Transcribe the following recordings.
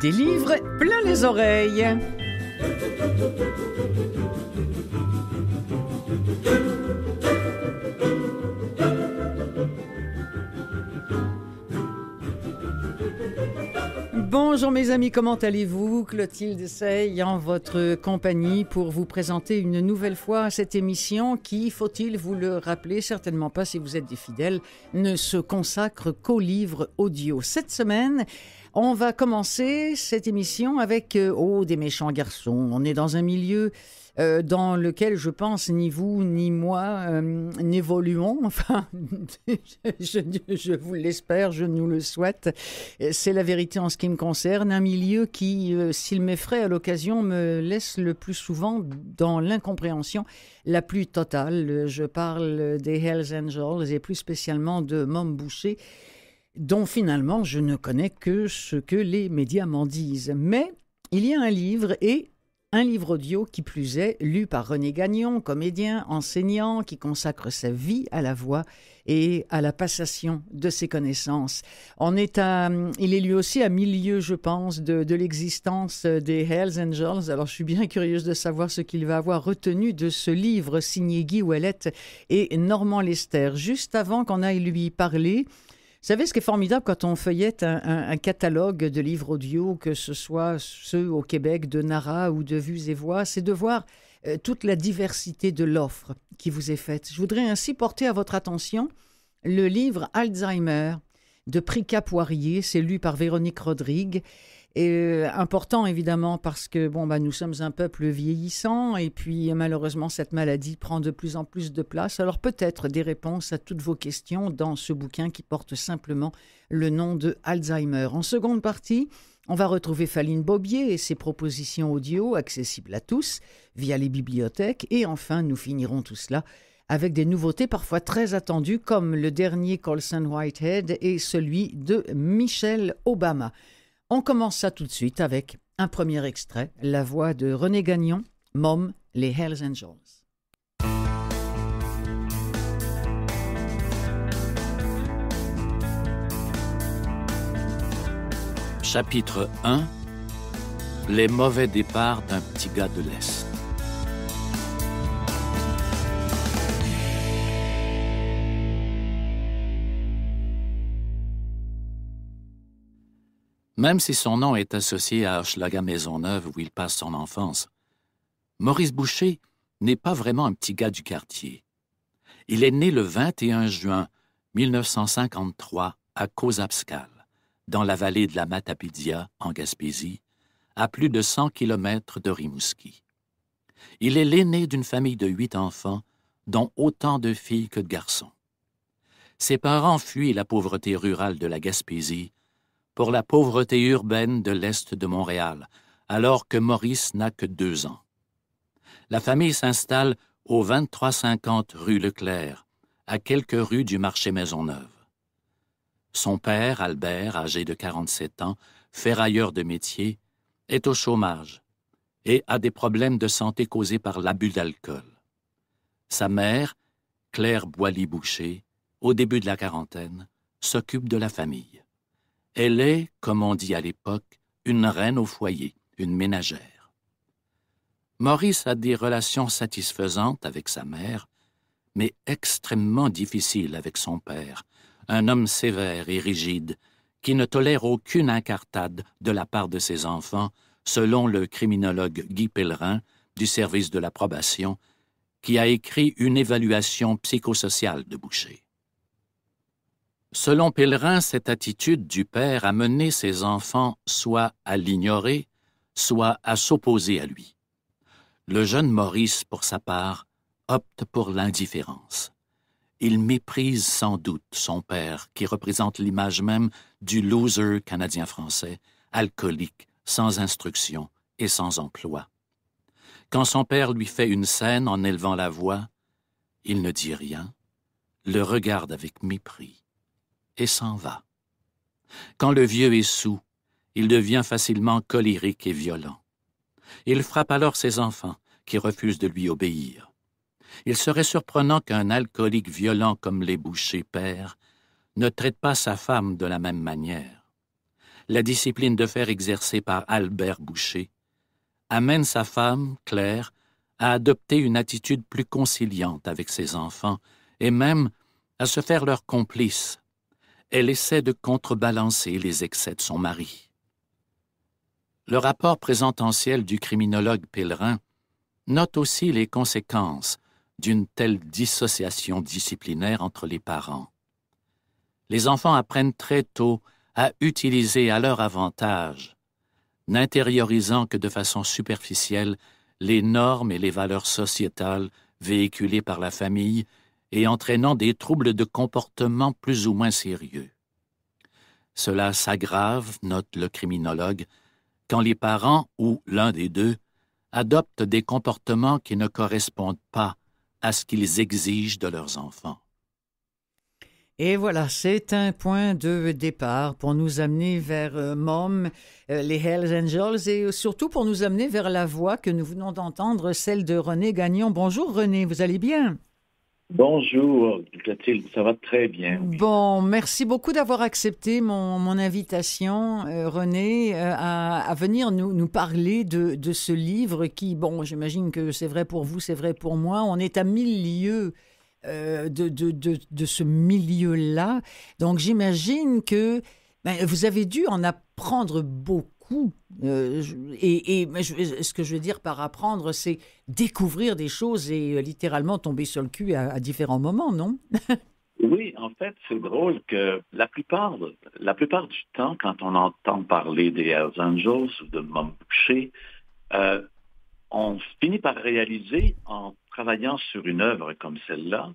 des livres plein les oreilles. Bonjour mes amis, comment allez-vous Clotilde Sey en votre compagnie pour vous présenter une nouvelle fois cette émission qui, faut-il vous le rappeler, certainement pas si vous êtes des fidèles, ne se consacre qu'aux livres audio. Cette semaine, on va commencer cette émission avec euh, Oh, des méchants garçons. On est dans un milieu euh, dans lequel je pense ni vous ni moi euh, n'évoluons. Enfin, je, vous l'espère, je nous le souhaite. C'est la vérité en ce qui me concerne. Un milieu qui, s'il m'effraie à l'occasion, me laisse le plus souvent dans l'incompréhension la plus totale. Je parle des Hells Angels et plus spécialement de Mom Boucher dont finalement je ne connais que ce que les médias m'en disent. Mais il y a un livre et un livre audio qui plus est, lu par René Gagnon, comédien, enseignant, qui consacre sa vie à la voix et à la passation de ses connaissances. il est lui aussi à milieu, je pense, de, l'existence des Hells Angels. Alors, je suis bien curieuse de savoir ce qu'il va avoir retenu de ce livre signé Guy Ouellet et Norman Lester. Juste avant qu'on aille lui parler, savez, ce qui est formidable quand on feuillette un, catalogue de livres audio, que ce soit ceux au Québec de Nara ou de Vues et Voix, c'est de voir euh, toute la diversité de l'offre qui vous est faite. Je voudrais ainsi porter à votre attention le livre Alzheimer de Prica Poirier. C'est lu par Véronique Rodrigue. Et euh, important évidemment parce que bon bah nous sommes un peuple vieillissant et puis malheureusement cette maladie prend de plus en plus de place. Alors peut-être des réponses à toutes vos questions dans ce bouquin qui porte simplement le nom de Alzheimer. En seconde partie, on va retrouver Faline Bobier et ses propositions audio accessibles à tous via les bibliothèques et enfin nous finirons tout cela avec des nouveautés parfois très attendues comme le dernier Colson Whitehead et celui de Michelle Obama. On commence ça tout de suite avec un premier extrait, la voix de René Gagnon, Mom, les Hells Angels. Chapitre 1 Les mauvais départs d'un petit gars de l'Est. Même si son nom est associé à Hochelaga-Maisonneuve où il passe son enfance, Maurice Boucher n'est pas vraiment un petit gars du quartier. Il est né le 21 juin 1953 à Kozabskal, dans la vallée de la Matapidia, en Gaspésie, à plus de 100 kilomètres de Rimouski. Il est l'aîné d'une famille de huit enfants, dont autant de filles que de garçons. Ses parents fuient la pauvreté rurale de la Gaspésie pour la pauvreté urbaine de l'Est de Montréal, alors que Maurice n'a que deux ans. La famille s'installe au 2350 rue Leclerc, à quelques rues du marché Maisonneuve. Son père, Albert, âgé de 47 ans, ferrailleur de métier, est au chômage et a des problèmes de santé causés par l'abus d'alcool. Sa mère, Claire Boilly-Boucher, au début de la quarantaine, s'occupe de la famille. Elle est, comme on dit à l'époque, une reine au foyer, une ménagère. Maurice a des relations satisfaisantes avec sa mère, mais extrêmement difficiles avec son père, un homme sévère et rigide, qui ne tolère aucune incartade de la part de ses enfants, selon le criminologue Guy Pellerin du service de l'approbation, qui a écrit une évaluation psychosociale de Boucher. Selon Pèlerin, cette attitude du père a mené ses enfants soit à l'ignorer, soit à s'opposer à lui. Le jeune Maurice, pour sa part, opte pour l'indifférence. Il méprise sans doute son père, qui représente l'image même du loser canadien-français, alcoolique, sans instruction et sans emploi. Quand son père lui fait une scène en élevant la voix, il ne dit rien, le regarde avec mépris et s'en va. Quand le vieux est saoul, il devient facilement colérique et violent. Il frappe alors ses enfants, qui refusent de lui obéir. Il serait surprenant qu'un alcoolique violent comme les bouchers pères ne traite pas sa femme de la même manière. La discipline de fer exercée par Albert Boucher amène sa femme, Claire, à adopter une attitude plus conciliante avec ses enfants et même à se faire leur complice elle essaie de contrebalancer les excès de son mari. Le rapport présententiel du criminologue Pèlerin note aussi les conséquences d'une telle dissociation disciplinaire entre les parents. Les enfants apprennent très tôt à utiliser à leur avantage, n'intériorisant que de façon superficielle les normes et les valeurs sociétales véhiculées par la famille et entraînant des troubles de comportement plus ou moins sérieux. Cela s'aggrave, note le criminologue, quand les parents ou l'un des deux adoptent des comportements qui ne correspondent pas à ce qu'ils exigent de leurs enfants. Et voilà, c'est un point de départ pour nous amener vers euh, Mom, euh, les Hells Angels et euh, surtout pour nous amener vers la voix que nous venons d'entendre, celle de René Gagnon. Bonjour René, vous allez bien? Bonjour, Clotilde, ça va très bien. Bon, merci beaucoup d'avoir accepté mon, invitation, euh, René, euh, à, venir nous, parler de, ce livre qui, bon, j'imagine que c'est vrai pour vous, c'est vrai pour moi. On est à mille lieues euh, de, de, ce milieu-là. Donc, j'imagine que ben, vous avez dû en apprendre beaucoup euh, et, ce que je veux dire par apprendre, c'est découvrir des choses et euh, littéralement tomber sur le cul à, différents moments, non Oui, en fait, c'est drôle que la plupart, la plupart du temps, quand on entend parler des Hells Angels ou de Mom euh, on finit par réaliser en travaillant sur une œuvre comme celle-là,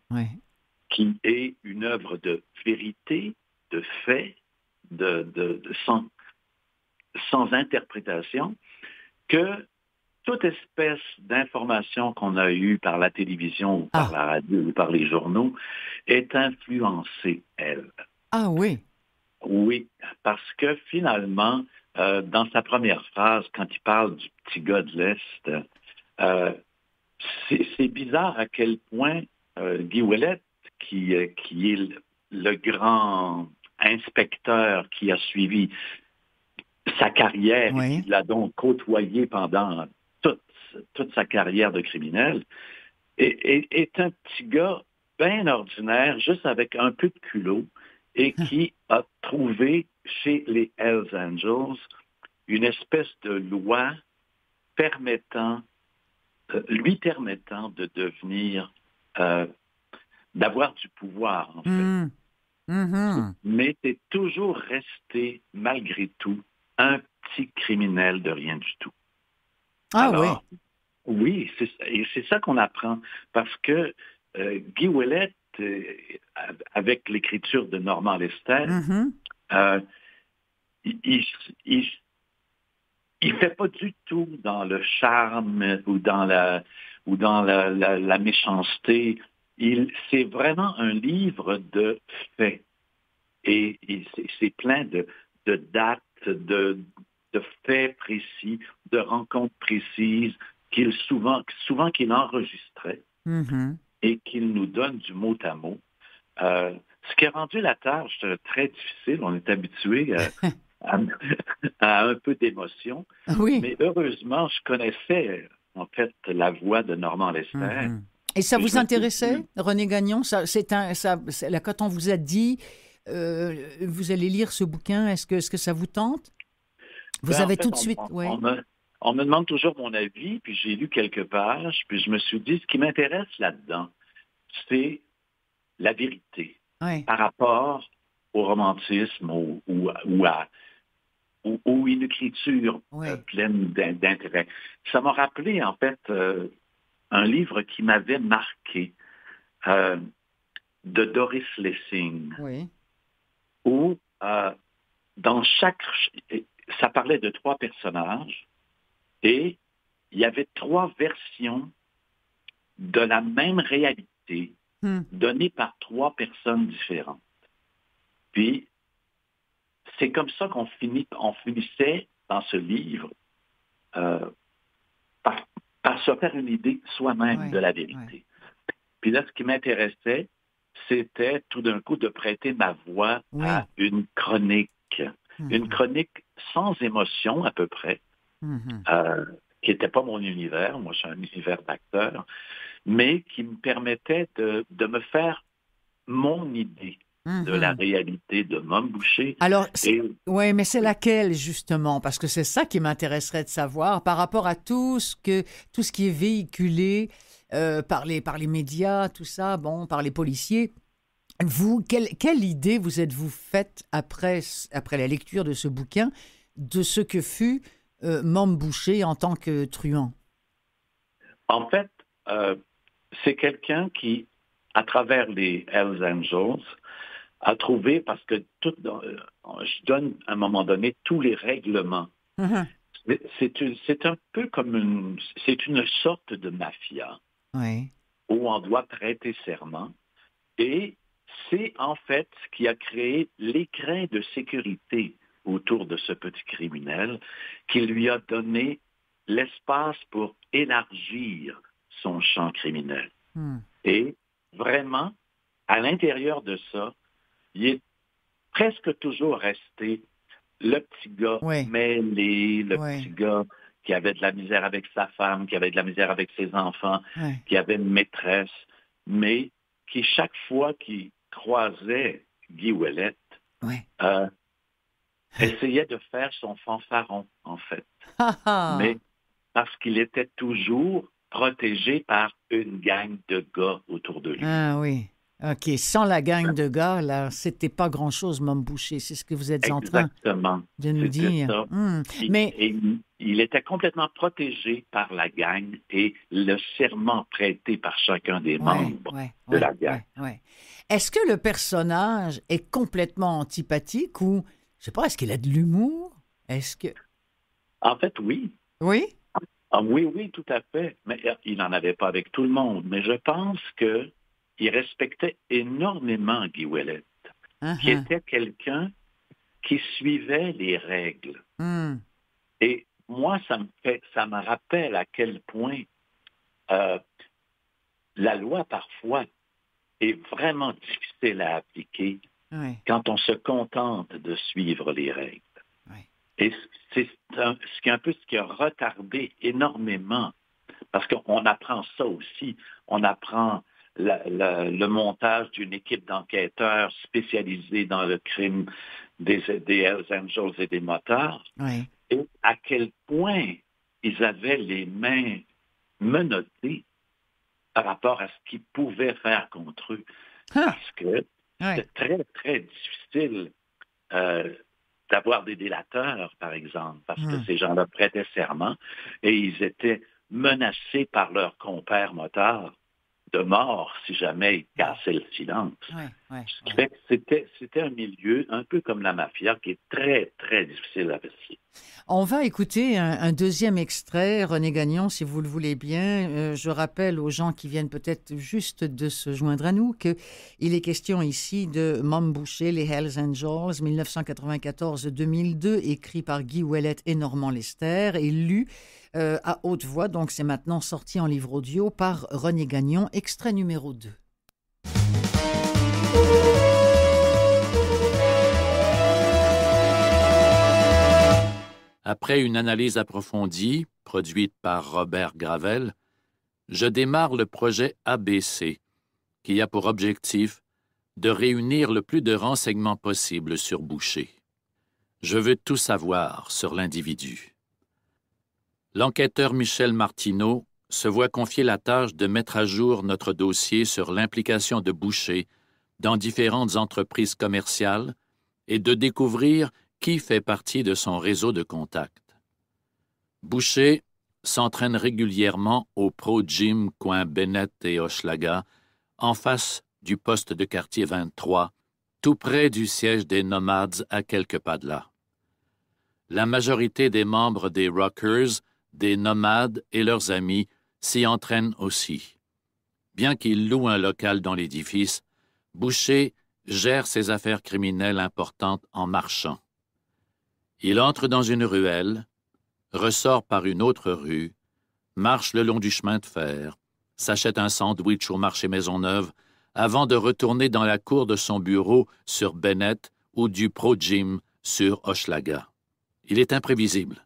qui est une œuvre de vérité, de fait, de, de, sans interprétation que toute espèce d'information qu'on a eue par la télévision ou par ah. la radio ou par les journaux est influencée, elle. Ah oui. Oui, parce que finalement, euh, dans sa première phrase, quand il parle du petit gars de l'Est, euh, c'est bizarre à quel point euh, Guy Ouellet, qui, qui est le grand inspecteur qui a suivi sa carrière, il l'a donc côtoyé pendant toute, toute sa carrière de criminel, est, est, un petit gars bien ordinaire, juste avec un peu de culot, et ah. qui a trouvé chez les Hells Angels une espèce de loi permettant, euh, lui permettant de devenir, euh, d'avoir du pouvoir, en fait. Mmh. Mmh. Mais c'est toujours resté, malgré tout, un petit criminel de rien du tout. Ah oui. Oui, et c'est ça qu'on apprend, parce que euh, Guy Ouellet, euh, avec l'écriture de Normand Lester, mm-hmm. euh, il, ne fait pas du tout dans le charme ou dans la ou dans la, méchanceté. c'est vraiment un livre de faits et, c'est plein de dates, de, faits précis, de rencontres précises, qu'il souvent, souvent qu'il enregistrait mm-hmm. et qu'il nous donne du mot à mot. Euh, ce qui a rendu la tâche euh, très difficile, on est habitué euh, à, un peu d'émotion. Oui. Mais heureusement, je connaissais en fait la voix de Normand Lester. Mm-hmm. Et ça vous intéressait, René Gagnon ça, un, ça, Quand on vous a dit euh, vous allez lire ce bouquin. Est-ce que, que ça vous tente Vous ben, avez tout de suite. On, on, me, demande toujours mon avis, puis j'ai lu quelques pages, puis je me suis dit, ce qui m'intéresse là-dedans, c'est la vérité par rapport au romantisme ou, ou, à une écriture euh, pleine d'intérêt. Ça m'a rappelé, en fait, euh, un livre qui m'avait marqué de Doris Lessing, oui où euh, dans chaque... Ça parlait de trois personnages et il y avait trois versions de la même réalité hmm. données par trois personnes différentes. Puis, c'est comme ça qu'on finit, on finissait dans ce livre euh, par, se faire une idée soi-même de la vérité. Puis là, ce qui m'intéressait, c'était tout d'un coup de prêter ma voix à une chronique, mm-hmm. une chronique sans émotion à peu près, mm-hmm. euh, qui n'était pas mon univers, moi je suis un univers d'acteur, mais qui me permettait de, me faire mon idée de la mm-hmm. réalité de Mom Boucher. Alors, oui, mais c'est laquelle justement Parce que c'est ça qui m'intéresserait de savoir par rapport à tout ce que tout ce qui est véhiculé euh, par, les, médias, tout ça, bon, par les policiers. Vous, quelle, idée vous êtes-vous faite après, après la lecture de ce bouquin de ce que fut euh, Boucher en tant que truand En fait, euh, c'est quelqu'un qui, à travers les Hells Angels, a trouvé, parce que tout, euh, je donne à un moment donné tous les règlements. Mm-hmm. C'est un peu comme c'est une sorte de mafia où on doit prêter serment. Et c'est en fait ce qui a créé l'écrin de sécurité autour de ce petit criminel qui lui a donné l'espace pour élargir son champ criminel. Hmm. Et vraiment, à l'intérieur de ça, il est presque toujours resté le petit gars mêlé, le petit gars qui avait de la misère avec sa femme, qui avait de la misère avec ses enfants, qui avait une maîtresse, mais qui, chaque fois qu'il croisait Guy Ouellet, euh, essayait de faire son fanfaron, en fait. Ah, ah. mais parce qu'il était toujours protégé par une gang de gars autour de lui. Ah oui. OK. Sans la gang de gars, là, c'était pas grand-chose, Mme Boucher. C'est ce que vous êtes en train de nous dire. Hum, il, Mais... il était complètement protégé par la gang et le serment prêté par chacun des membres de la gang. Est-ce que le personnage est complètement antipathique ou, je sais pas, est-ce qu'il a de l'humour? Est-ce que... En fait, oui. Oui? Ah oui, oui, tout à fait. Mais euh, il n'en avait pas avec tout le monde. Mais je pense que il respectait énormément Guy Ouellet, uh-huh. qui était quelqu'un qui suivait les règles. Hmm. Et moi, ça me, ça me rappelle à quel point euh, la loi, parfois, est vraiment difficile à appliquer quand on se contente de suivre les règles. Et c'est un peu ce qui a retardé énormément, parce qu'on apprend ça aussi, on apprend le montage d'une équipe d'enquêteurs spécialisés dans le crime des, Hells Angels et des motards, et à quel point ils avaient les mains menottées par rapport à ce qu'ils pouvaient faire contre eux. Parce que c'était très, très difficile euh, d'avoir des délateurs, par exemple, parce que hmm. ces gens-là prêtaient serment et ils étaient menacés par leurs compères motards de mort si jamais il cassait le silence. C'était, c'était un milieu un peu comme la mafia qui est très, très difficile à passer. On va écouter un, deuxième extrait, René Gagnon, si vous le voulez bien. Euh, je rappelle aux gens qui viennent peut-être juste de se joindre à nous qu'il est question ici de Mom Boucher, Les Hells Angels, 1994-2002, écrit par Guy Ouellet et Normand Lester et lu euh, à haute voix. Donc c'est maintenant sorti en livre audio par René Gagnon, extrait numéro 2. Après une analyse approfondie, produite par Robert Gravel, je démarre le projet ABC, qui a pour objectif de réunir le plus de renseignements possibles sur Boucher. Je veux tout savoir sur l'individu. L'enquêteur Michel Martineau se voit confier la tâche de mettre à jour notre dossier sur l'implication de Boucher dans différentes entreprises commerciales et de découvrir qui fait partie de son réseau de contacts. Boucher s'entraîne régulièrement au Pro Gym Coin Bennett et Hochelaga, en face du poste de quartier 23, tout près du siège des Nomades à quelques pas de là. La majorité des membres des Rockers des nomades et leurs amis s'y entraînent aussi. Bien qu'il loue un local dans l'édifice, Boucher gère ses affaires criminelles importantes en marchant. Il entre dans une ruelle, ressort par une autre rue, marche le long du chemin de fer, s'achète un sandwich au marché Maisonneuve avant de retourner dans la cour de son bureau sur Bennett ou du Pro Gym sur Hochelaga. Il est imprévisible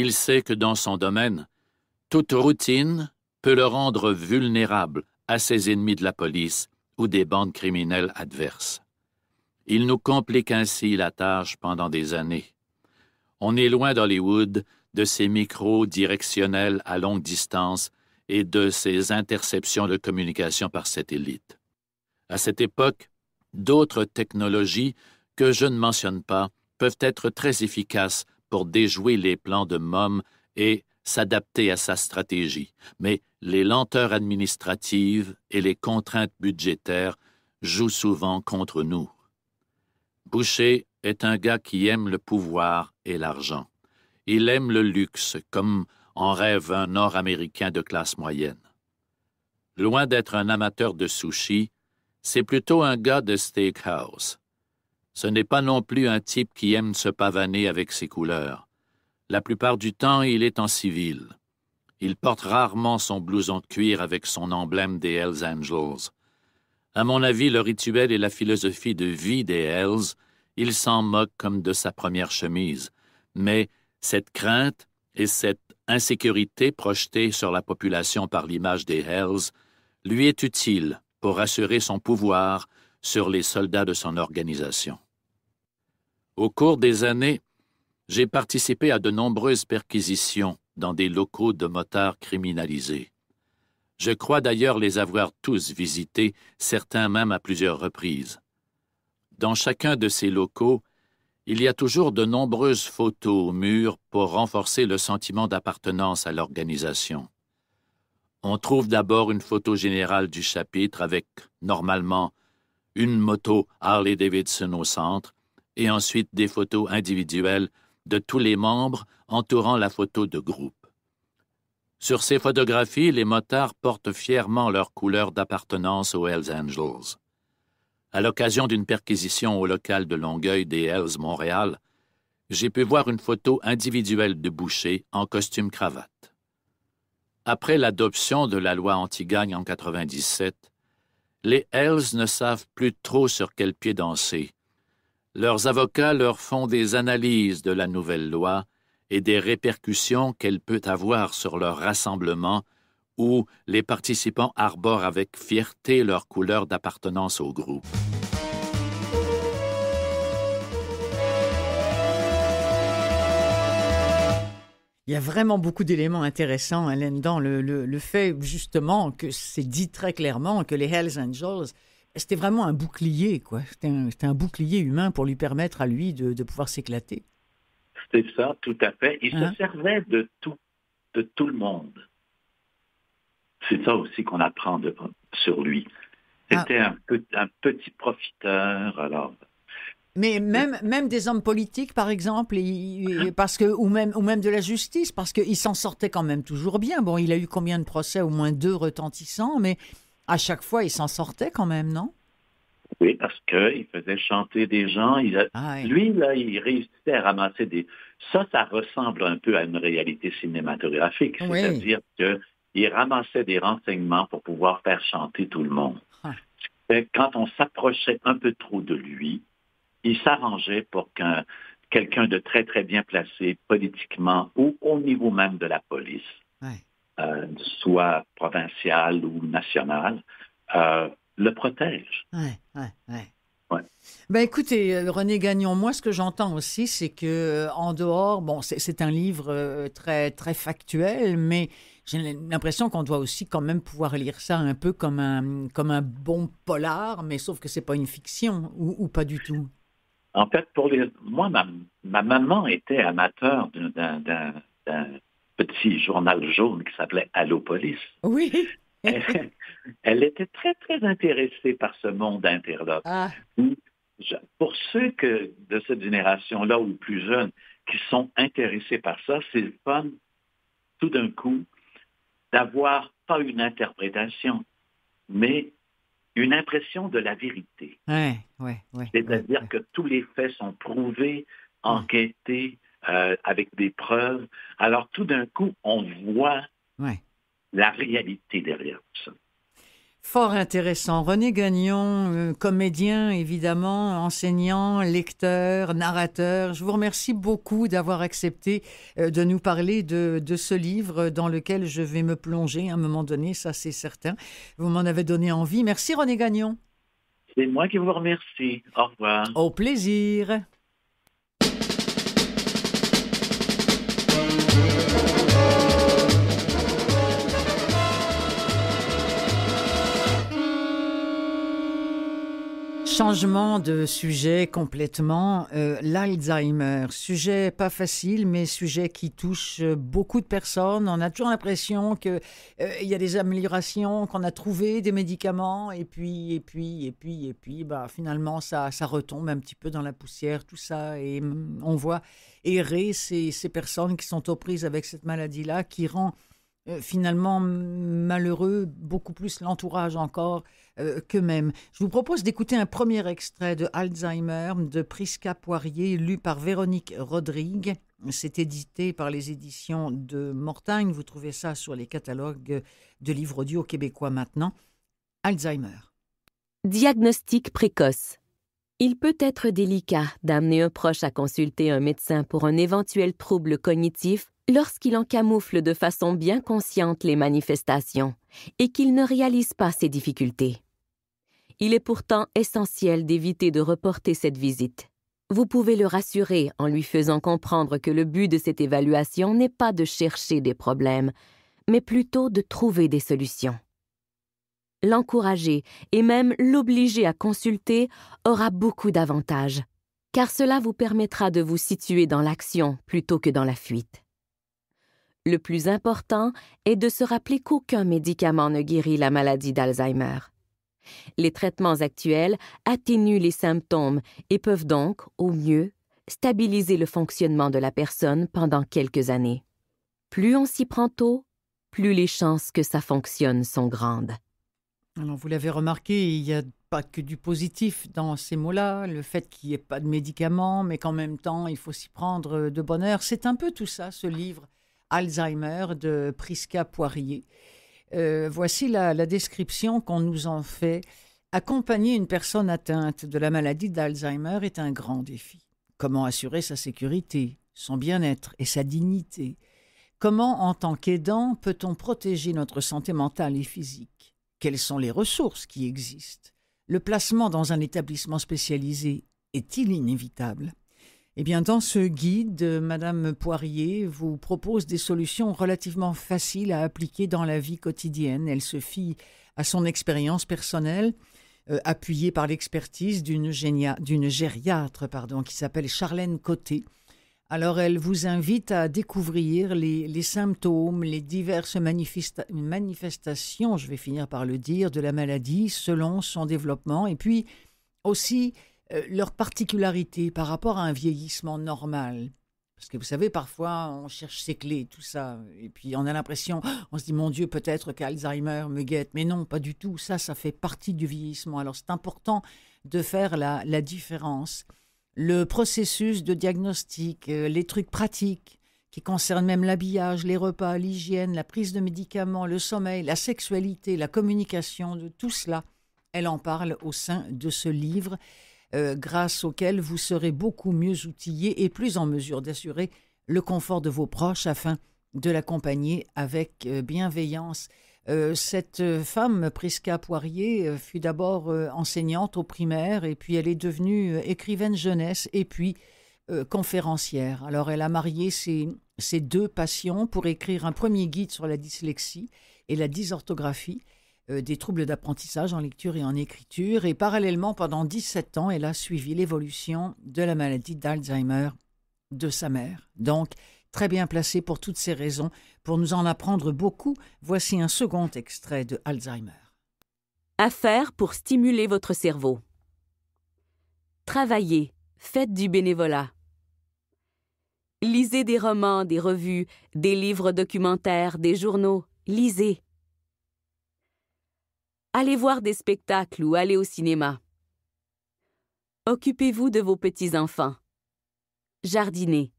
il sait que dans son domaine, toute routine peut le rendre vulnérable à ses ennemis de la police ou des bandes criminelles adverses. Il nous complique ainsi la tâche pendant des années. On est loin d'Hollywood de ses micros directionnels à longue distance et de ses interceptions de communication par satellite. À cette époque, d'autres technologies que je ne mentionne pas peuvent être très efficaces pour déjouer les plans de Mom et s'adapter à sa stratégie, mais les lenteurs administratives et les contraintes budgétaires jouent souvent contre nous. Boucher est un gars qui aime le pouvoir et l'argent. Il aime le luxe, comme en rêve un Nord-Américain de classe moyenne. Loin d'être un amateur de sushi, c'est plutôt un gars de steakhouse. Ce n'est pas non plus un type qui aime se pavaner avec ses couleurs. La plupart du temps, il est en civil. Il porte rarement son blouson de cuir avec son emblème des Hells Angels. À mon avis, le rituel et la philosophie de vie des Hells, il s'en moque comme de sa première chemise. Mais cette crainte et cette insécurité projetée sur la population par l'image des Hells lui est utile pour assurer son pouvoir sur les soldats de son organisation. Au cours des années, j'ai participé à de nombreuses perquisitions dans des locaux de motards criminalisés. Je crois d'ailleurs les avoir tous visités, certains même à plusieurs reprises. Dans chacun de ces locaux, il y a toujours de nombreuses photos au mur pour renforcer le sentiment d'appartenance à l'organisation. On trouve d'abord une photo générale du chapitre avec, normalement, une moto Harley-Davidson au centre, et ensuite des photos individuelles de tous les membres entourant la photo de groupe. Sur ces photographies, les motards portent fièrement leur couleur d'appartenance aux Hells Angels. À l'occasion d'une perquisition au local de Longueuil des Hells Montréal, j'ai pu voir une photo individuelle de Boucher en costume cravate. Après l'adoption de la loi anti-gagne en 97, les Hells ne savent plus trop sur quel pied danser leurs avocats leur font des analyses de la nouvelle loi et des répercussions qu'elle peut avoir sur leur rassemblement où les participants arborent avec fierté leur couleur d'appartenance au groupe. Il y a vraiment beaucoup d'éléments intéressants, Alain, dans le, le, fait justement que c'est dit très clairement que les Hells Angels c'était vraiment un bouclier, quoi. C'était un, bouclier humain pour lui permettre à lui de, pouvoir s'éclater. C'est ça, tout à fait. Il se hein? servait de tout, de tout le monde. C'est ça aussi qu'on apprend sur lui. Ah. C'était un, petit profiteur, alors. Mais même, même des hommes politiques, par exemple, hein? parce que, ou, même, ou même de la justice, parce qu'il s'en sortait quand même toujours bien. Bon, il a eu combien de procès Au moins deux retentissants, mais à chaque fois, il s'en sortait quand même, non? Oui, parce qu'il faisait chanter des gens. Ah lui, là, il réussissait à ramasser des... Ça, ça ressemble un peu à une réalité cinématographique. C'est-à-dire qu'il ramassait des renseignements pour pouvoir faire chanter tout le monde. Ah. Quand on s'approchait un peu trop de lui, il s'arrangeait pour qu'un quelqu'un de très, très bien placé politiquement ou au niveau même de la police euh, soit provincial ou national, euh, le protège. Oui, oui, oui. Ben écoutez, René Gagnon, moi ce que j'entends aussi, c'est que euh, en dehors, bon, c'est un livre très très factuel, mais j'ai l'impression qu'on doit aussi quand même pouvoir lire ça un peu comme un comme un bon polar, mais sauf que c'est pas une fiction ou, pas du tout. En fait, pour les, moi, ma, ma maman était amateur d'un journal jaune qui s'appelait Allopolis. Oui. elle, était très, très intéressée par ce monde interlope. Ah. Pour ceux que, de cette génération-là ou plus jeunes qui sont intéressés par ça, c'est fun, tout d'un coup, d'avoir pas une interprétation, mais une impression de la vérité. Ouais, ouais, ouais, C'est-à-dire que tous les faits sont prouvés, enquêtés, euh, avec des preuves. Alors tout d'un coup, on voit la réalité derrière tout ça. Fort intéressant. René Gagnon, euh, comédien évidemment, enseignant, lecteur, narrateur, je vous remercie beaucoup d'avoir accepté euh, de nous parler de, de, ce livre dans lequel je vais me plonger à un moment donné, ça c'est certain. Vous m'en avez donné envie. Merci René Gagnon. C'est moi qui vous remercie. Au revoir. Au plaisir. Changement de sujet complètement, euh, l'Alzheimer, sujet pas facile, mais sujet qui touche euh, beaucoup de personnes. On a toujours l'impression qu'il euh, y a des améliorations, qu'on a trouvé des médicaments, et puis, et puis, et puis, et puis, bah, finalement, ça, ça retombe un petit peu dans la poussière, tout ça, et mm, on voit errer ces, ces personnes qui sont aux prises avec cette maladie-là, qui rend euh, finalement malheureux, beaucoup plus l'entourage encore que euh, qu'eux-mêmes. Je vous propose d'écouter un premier extrait de Alzheimer de Prisca Poirier, lu par Véronique Rodrigue. C'est édité par les éditions de Mortagne. Vous trouvez ça sur les catalogues de livres audio québécois maintenant. Alzheimer. Diagnostic précoce. Il peut être délicat d'amener un proche à consulter un médecin pour un éventuel trouble cognitif lorsqu'il en camoufle de façon bien consciente les manifestations et qu'il ne réalise pas ses difficultés. Il est pourtant essentiel d'éviter de reporter cette visite. Vous pouvez le rassurer en lui faisant comprendre que le but de cette évaluation n'est pas de chercher des problèmes, mais plutôt de trouver des solutions. L'encourager et même l'obliger à consulter aura beaucoup d'avantages, car cela vous permettra de vous situer dans l'action plutôt que dans la fuite. Le plus important est de se rappeler qu'aucun médicament ne guérit la maladie d'Alzheimer. Les traitements actuels atténuent les symptômes et peuvent donc, au mieux, stabiliser le fonctionnement de la personne pendant quelques années. Plus on s'y prend tôt, plus les chances que ça fonctionne sont grandes. Alors, vous l'avez remarqué, il n'y a pas que du positif dans ces mots-là, le fait qu'il n'y ait pas de médicaments, mais qu'en même temps, il faut s'y prendre euh, de bonne heure, C'est un peu tout ça, ce livre. Alzheimer de Prisca Poirier. Euh, voici la, la description qu'on nous en fait. Accompagner une personne atteinte de la maladie d'Alzheimer est un grand défi. Comment assurer sa sécurité, son bien-être et sa dignité Comment, en tant qu'aidant, peut-on protéger notre santé mentale et physique Quelles sont les ressources qui existent Le placement dans un établissement spécialisé est-il inévitable eh bien, dans ce guide, Madame Poirier vous propose des solutions relativement faciles à appliquer dans la vie quotidienne. Elle se fie à son expérience personnelle, euh, appuyée par l'expertise d'une gériatre pardon, qui s'appelle Charlène Côté. Alors, elle vous invite à découvrir les, symptômes, les diverses manifestations, je vais finir par le dire, de la maladie selon son développement, et puis aussi euh, leur particularité par rapport à un vieillissement normal parce que vous savez, parfois, on cherche ses clés, tout ça. Et puis, on a l'impression, on se dit, mon Dieu, peut-être qu'Alzheimer me guette. Mais non, pas du tout. Ça, ça fait partie du vieillissement. Alors, c'est important de faire la, la, différence. Le processus de diagnostic, euh, les trucs pratiques qui concernent même l'habillage, les repas, l'hygiène, la prise de médicaments, le sommeil, la sexualité, la communication, de tout cela, elle en parle au sein de ce livre euh, grâce auxquels vous serez beaucoup mieux outillé et plus en mesure d'assurer le confort de vos proches afin de l'accompagner avec euh, bienveillance. Euh, cette femme, Prisca Poirier, fut d'abord enseignante au primaire et puis elle est devenue écrivaine jeunesse et puis conférencière. Alors elle a marié ses, ses deux passions pour écrire un premier guide sur la dyslexie et la dysorthographie euh, des troubles d'apprentissage en lecture et en écriture. Et parallèlement, pendant 17 ans, elle a suivi l'évolution de la maladie d'Alzheimer de sa mère. Donc, très bien placée pour toutes ces raisons. Pour nous en apprendre beaucoup, voici un second extrait de Alzheimer. À pour stimuler votre cerveau. Travaillez, faites du bénévolat. Lisez des romans, des revues, des livres documentaires, des journaux. Lisez. Allez voir des spectacles ou allez au cinéma. Occupez-vous de vos petits-enfants. Jardinez.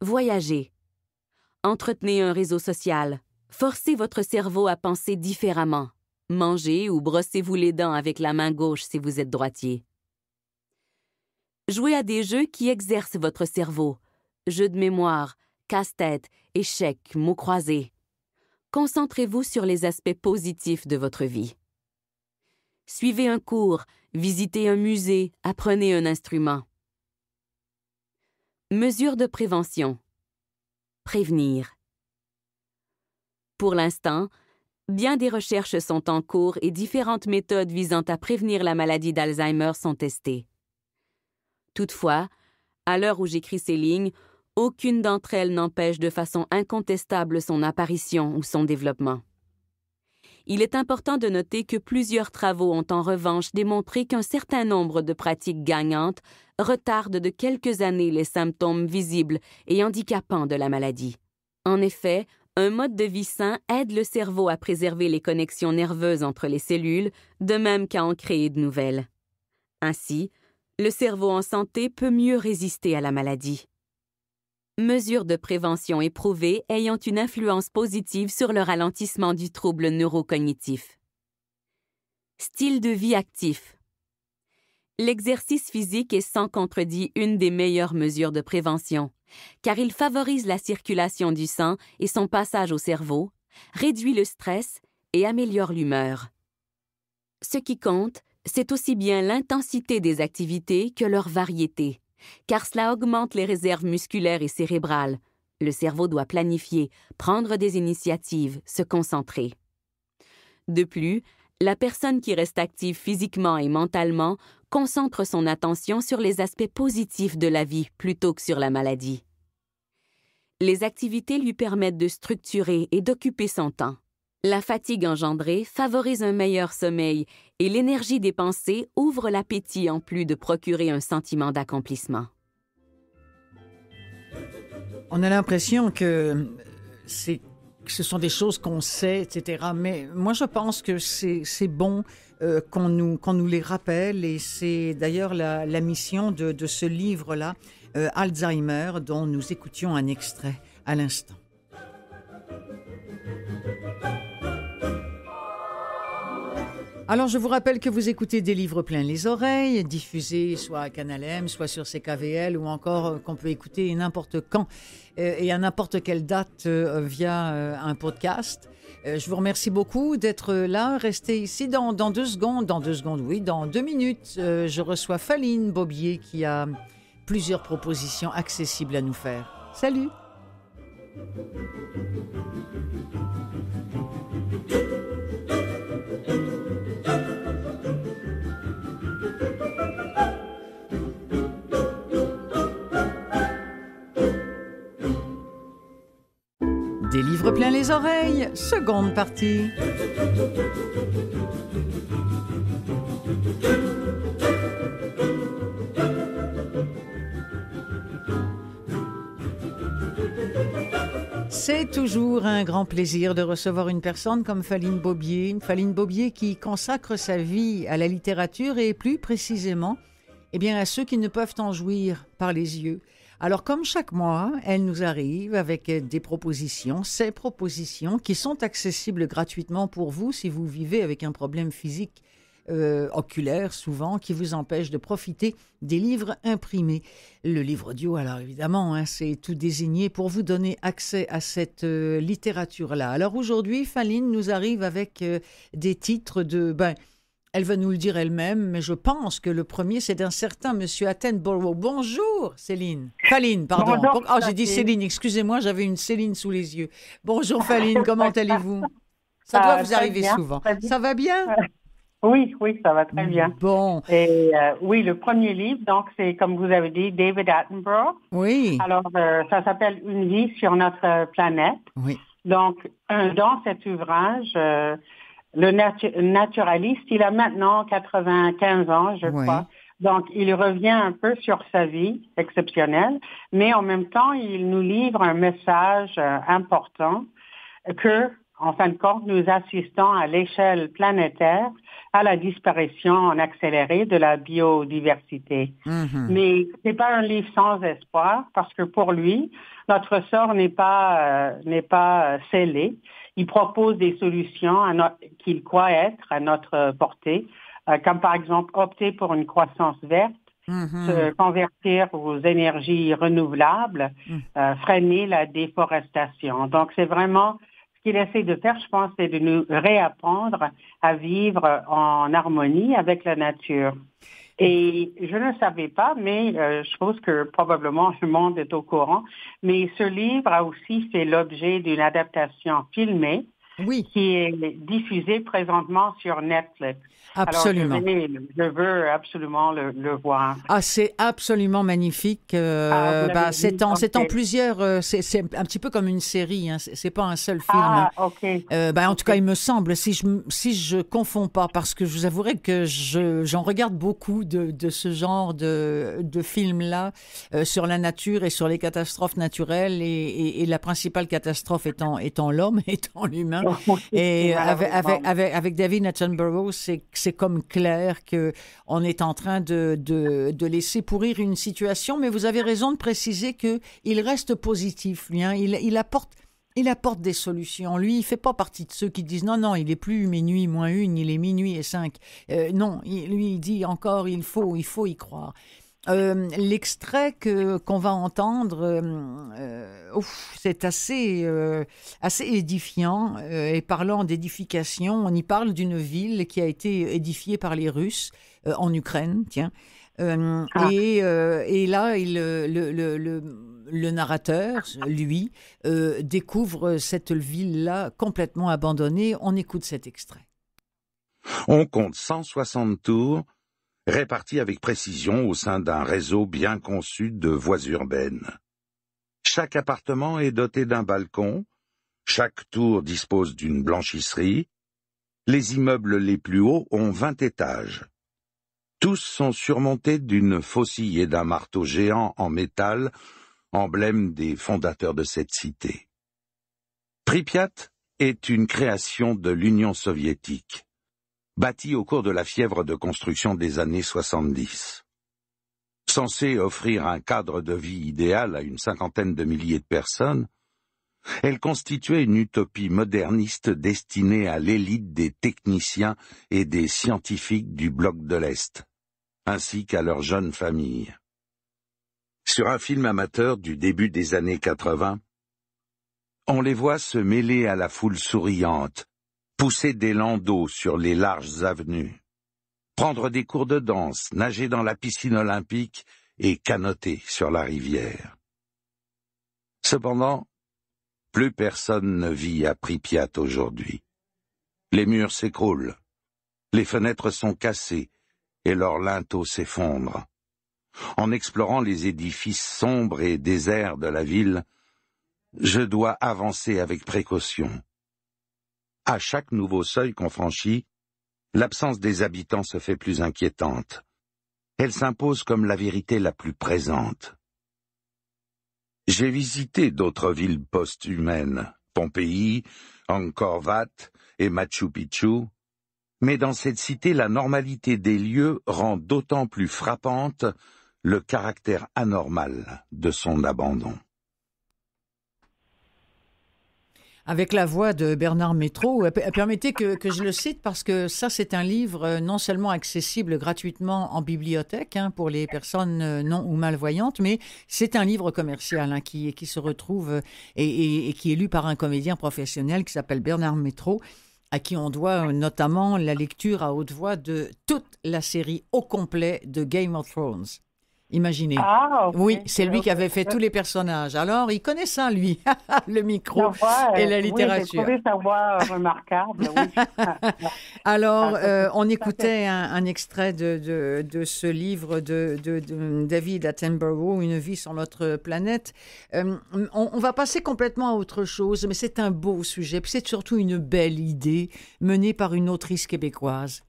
Voyagez. Entretenez un réseau social. Forcez votre cerveau à penser différemment. Mangez ou brossez-vous les dents avec la main gauche si vous êtes droitier. Jouez à des jeux qui exercent votre cerveau. Jeux de mémoire, casse-tête, échecs, mots croisés. Concentrez-vous sur les aspects positifs de votre vie suivez un cours, visitez un musée, apprenez un instrument. Mesures de prévention. Prévenir. Pour l'instant, bien des recherches sont en cours et différentes méthodes visant à prévenir la maladie d'Alzheimer sont testées. Toutefois, à l'heure où j'écris ces lignes, aucune d'entre elles n'empêche de façon incontestable son apparition ou son développement il est important de noter que plusieurs travaux ont en revanche démontré qu'un certain nombre de pratiques gagnantes retardent de quelques années les symptômes visibles et handicapants de la maladie. En effet, un mode de vie sain aide le cerveau à préserver les connexions nerveuses entre les cellules, de même qu'à en créer de nouvelles. Ainsi, le cerveau en santé peut mieux résister à la maladie mesures de prévention éprouvées ayant une influence positive sur le ralentissement du trouble neurocognitif. Style de vie actif. L'exercice physique est sans contredit une des meilleures mesures de prévention, car il favorise la circulation du sang et son passage au cerveau, réduit le stress et améliore l'humeur. Ce qui compte, c'est aussi bien l'intensité des activités que leur variété car cela augmente les réserves musculaires et cérébrales. Le cerveau doit planifier, prendre des initiatives, se concentrer. De plus, la personne qui reste active physiquement et mentalement concentre son attention sur les aspects positifs de la vie plutôt que sur la maladie. Les activités lui permettent de structurer et d'occuper son temps. La fatigue engendrée favorise un meilleur sommeil et l'énergie dépensée ouvre l'appétit en plus de procurer un sentiment d'accomplissement. On a l'impression que euh, c'est ce sont des choses qu'on sait, etc. Mais moi, je pense que c'est bon euh, qu'on nous, qu'on nous les rappelle et c'est d'ailleurs la, mission de, ce livre-là, euh, Alzheimer, dont nous écoutions un extrait à l'instant. Alors, je vous rappelle que vous écoutez des livres pleins les oreilles, diffusés soit à Canal M, soit sur CKVL, ou encore euh, qu'on peut écouter n'importe quand euh, et à n'importe quelle date euh, via un podcast. Je vous remercie beaucoup d'être là. Restez ici dans, deux secondes, dans deux secondes, oui, dans deux minutes. Je reçois Faline Bobier qui a plusieurs propositions accessibles à nous faire. Salut! Des livres pleins les oreilles, seconde partie. C'est toujours un grand plaisir de recevoir une personne comme Faline Bobier, une Faline Bobier qui consacre sa vie à la littérature et plus précisément eh bien, à ceux qui ne peuvent en jouir par les yeux. Alors, comme chaque mois, elle nous arrive avec des propositions, ces propositions qui sont accessibles gratuitement pour vous si vous vivez avec un problème physique euh, oculaire souvent qui vous empêche de profiter des livres imprimés. Le livre audio, alors évidemment, hein, c'est tout désigné pour vous donner accès à cette euh, littérature-là. Alors aujourd'hui, Faline nous arrive avec euh, des titres de... Ben, elle va nous le dire elle-même, mais je pense que le premier, c'est d'un certain monsieur Attenborough. Bonjour, Céline. Faline, pardon. oh, j'ai dit Céline, excusez-moi, j'avais une Céline sous les yeux. Bonjour, Faline, comment allez-vous Ça ah, doit vous arriver souvent. Ça va bien Oui, oui, ça va très bien. Bon. Et, euh, oui, le premier livre, donc, c'est, comme vous avez dit, David Attenborough. Oui. Alors, euh, ça s'appelle Une vie sur notre planète. Oui. Donc, dans cet ouvrage, euh, le naturaliste, il a maintenant 95 ans, je crois. Donc, il revient un peu sur sa vie exceptionnelle, mais en même temps, il nous livre un message euh, important que, en fin de compte, nous assistons à l'échelle planétaire à la disparition en accéléré de la biodiversité. Mhm. Mais ce n'est pas un livre sans espoir parce que pour lui, notre sort n'est pas euh, n'est pas euh, scellé. Il propose des solutions qu'il croit être à notre portée, euh, comme par exemple opter pour une croissance verte, mm-hmm. se convertir aux énergies renouvelables, mm. euh, freiner la déforestation. Donc c'est vraiment ce qu'il essaie de faire, je pense, c'est de nous réapprendre à vivre en harmonie avec la nature. Et je ne savais pas, mais euh, je pense que probablement le monde est au courant. Mais ce livre a aussi fait l'objet d'une adaptation filmée oui. qui est diffusé présentement sur Netflix. Absolument. je, veux absolument le, voir. Ah, c'est absolument magnifique. Euh, ah, bah, c'est en, plusieurs. Euh, c'est un petit peu comme une série. Hein. C'est pas un seul ah, film. Ah, ok. Euh, bah, en tout cas, il me semble, si je si je confonds pas, parce que je vous avouerai que j'en regarde beaucoup de, ce genre de, films là sur la nature et sur les catastrophes naturelles et, et la principale catastrophe étant étant l'homme, étant l'humain. Et avec, avec, avec, avec, David Attenborough, c'est comme clair que on est en train de, laisser pourrir une situation, mais vous avez raison de préciser qu'il reste positif, hein. lui. Il, apporte, il apporte des solutions. Lui, il ne fait pas partie de ceux qui disent non, non, il est plus minuit, moins une, il est minuit et cinq. Euh, non, lui, il dit encore, il faut, il faut y croire. Euh, l'extrait qu'on va entendre, euh, euh, c'est assez, assez édifiant et parlant d'édification, on y parle d'une ville qui a été édifiée par les Russes en Ukraine, tiens. Ah. Et, là, le, le, narrateur, lui, découvre cette ville-là complètement abandonnée. On écoute cet extrait. On compte 160 tours répartis avec précision au sein d'un réseau bien conçu de voies urbaines. Chaque appartement est doté d'un balcon, chaque tour dispose d'une blanchisserie, les immeubles les plus hauts ont vingt étages. Tous sont surmontés d'une faucille et d'un marteau géant en métal, emblème des fondateurs de cette cité. Pripyat est une création de l'Union soviétique bâtie au cours de la fièvre de construction des années 70. Censée offrir un cadre de vie idéal à une cinquantaine de milliers de personnes, elle constituait une utopie moderniste destinée à l'élite des techniciens et des scientifiques du bloc de l'Est, ainsi qu'à leurs jeunes familles. Sur un film amateur du début des années 80, on les voit se mêler à la foule souriante, pousser des landaux sur les larges avenues, prendre des cours de danse, nager dans la piscine olympique et canoter sur la rivière. Cependant, plus personne ne vit à Pripiat aujourd'hui. Les murs s'écroulent, les fenêtres sont cassées et leurs linteaux s'effondrent. En explorant les édifices sombres et déserts de la ville, je dois avancer avec précaution, à chaque nouveau seuil qu'on franchit, l'absence des habitants se fait plus inquiétante. Elle s'impose comme la vérité la plus présente. J'ai visité d'autres villes post-humaines, Pompéi, Angkor et Machu Picchu, mais dans cette cité, la normalité des lieux rend d'autant plus frappante le caractère anormal de son abandon. avec la voix de Bernard Métro. Permettez que, je le cite parce que ça, c'est un livre euh, non seulement accessible gratuitement en bibliothèque hein, pour les personnes euh, non ou malvoyantes, mais c'est un livre commercial hein, qui, se retrouve euh, et, qui est lu par un comédien professionnel qui s'appelle Bernard Métro à qui on doit notamment la lecture à haute voix de toute la série au complet de Game of Thrones. Imaginez. Ah, oui, c'est lui qui avait fait tous les personnages. Alors, il connaît ça, lui, le micro et la euh, littérature. Oui, sa voix euh, remarquable. Alors, euh, on écoutait un, extrait de, ce livre de, David Attenborough, Une vie sur notre planète. on, va passer complètement à autre chose, mais c'est un beau sujet. c'est surtout une belle idée menée par une autrice québécoise.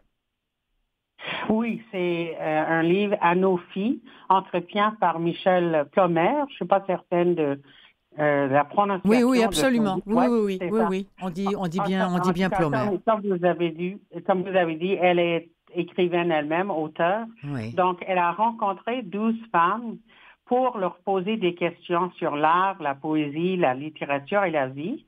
Oui, c'est euh, un livre à nos filles, entretien par Michel Plomer. Je suis pas certaine de, euh, la prononciation. Oui, oui, absolument. oui, oui, oui, oui, On dit, on dit bien, on dit bien Plomer. Comme, vous avez dit, comme vous avez dit, elle est écrivaine elle-même, auteure. Donc, elle a rencontré 12 femmes pour leur poser des questions sur l'art, la poésie, la littérature et la vie.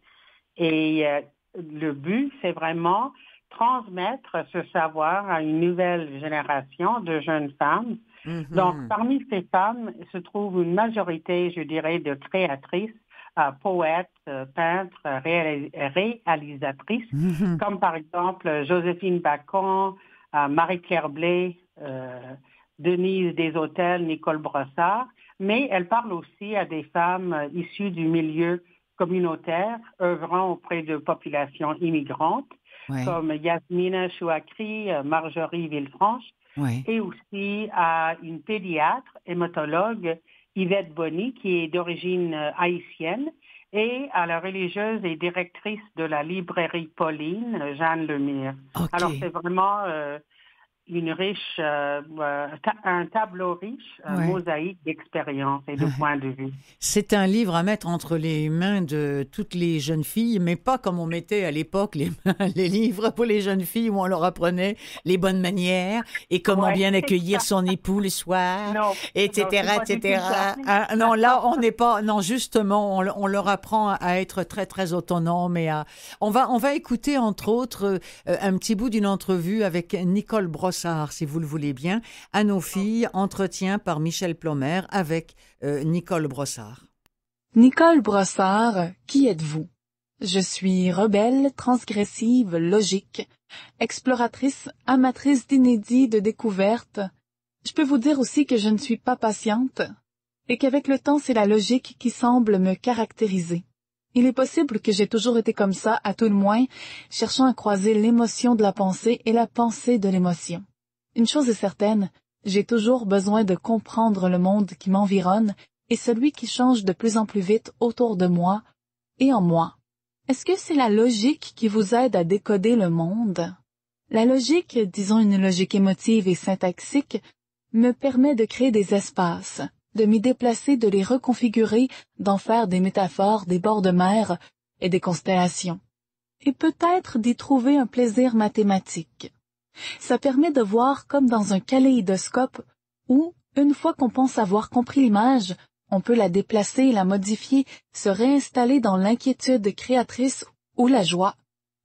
Et euh, le but, c'est vraiment transmettre ce savoir à une nouvelle génération de jeunes femmes. Mm-hmm. Donc, parmi ces femmes se trouve une majorité, je dirais, de créatrices, euh, poètes, euh, peintres, réalisatrices, mm-hmm. comme par exemple euh, Joséphine Bacon, Marie-Claire Blé, Denise Deshôtels, Nicole Brossard, mais elle parle aussi à des femmes issues du milieu communautaire, œuvrant auprès de populations immigrantes comme Yasmina Chouakri, euh, Marjorie Villefranche, et aussi à une pédiatre, hématologue, Yvette Bonny, qui est d'origine euh, haïtienne, et à la religieuse et directrice de la librairie Pauline, euh, Jeanne Lemire. Alors c'est vraiment une riche, euh, euh, un tableau riche, un mosaïque d'expériences et de points de vue. C'est un livre à mettre entre les mains de toutes les jeunes filles, mais pas comme on mettait à l'époque les, les, livres pour les jeunes filles où on leur apprenait les bonnes manières et comment bien accueillir son époux le soir, etc., non, etc. Ah, non, là, on n'est pas. Non, justement, on, leur apprend à être très, très autonome et à. On va, on va écouter entre autres euh, un petit bout d'une entrevue avec Nicole Bros si vous le voulez bien, à nos filles, entretien par Michel Plomer avec euh, Nicole Brossard. Nicole Brossard, qui êtes-vous? Je suis rebelle, transgressive, logique, exploratrice, amatrice d'inédits, de découvertes. Je peux vous dire aussi que je ne suis pas patiente et qu'avec le temps c'est la logique qui semble me caractériser. Il est possible que j'ai toujours été comme ça, à tout le moins, cherchant à croiser l'émotion de la pensée et la pensée de l'émotion. Une chose est certaine, j'ai toujours besoin de comprendre le monde qui m'environne et celui qui change de plus en plus vite autour de moi et en moi. Est-ce que c'est la logique qui vous aide à décoder le monde? La logique, disons une logique émotive et syntaxique, me permet de créer des espaces, de m'y déplacer, de les reconfigurer, d'en faire des métaphores, des bords de mer et des constellations. Et peut-être d'y trouver un plaisir mathématique. Ça permet de voir comme dans un kaléidoscope où, une fois qu'on pense avoir compris l'image, on peut la déplacer, la modifier, se réinstaller dans l'inquiétude créatrice ou la joie.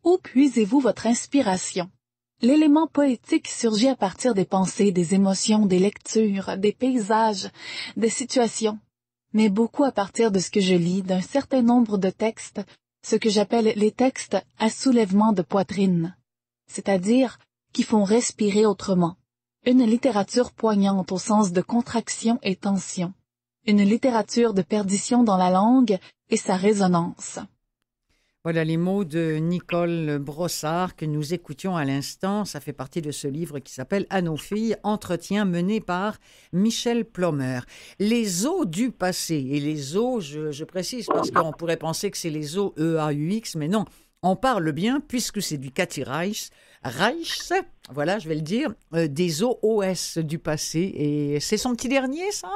Où puisez-vous votre inspiration? L'élément poétique surgit à partir des pensées, des émotions, des lectures, des paysages, des situations, mais beaucoup à partir de ce que je lis, d'un certain nombre de textes, ce que j'appelle les textes à soulèvement de poitrine, c'est-à-dire qui font respirer autrement. Une littérature poignante au sens de contraction et tension. Une littérature de perdition dans la langue et sa résonance. Voilà les mots de Nicole Brossard que nous écoutions à l'instant. Ça fait partie de ce livre qui s'appelle À nos filles, entretien mené par Michel Plomer. Les eaux du passé, et les eaux, je, précise parce qu'on pourrait penser que c'est les eaux E-A-U-X, mais non, on parle bien, puisque c'est du Cathy Reichs. Reich, voilà, je vais le dire, euh, des OOS du passé. Et c'est son petit dernier, ça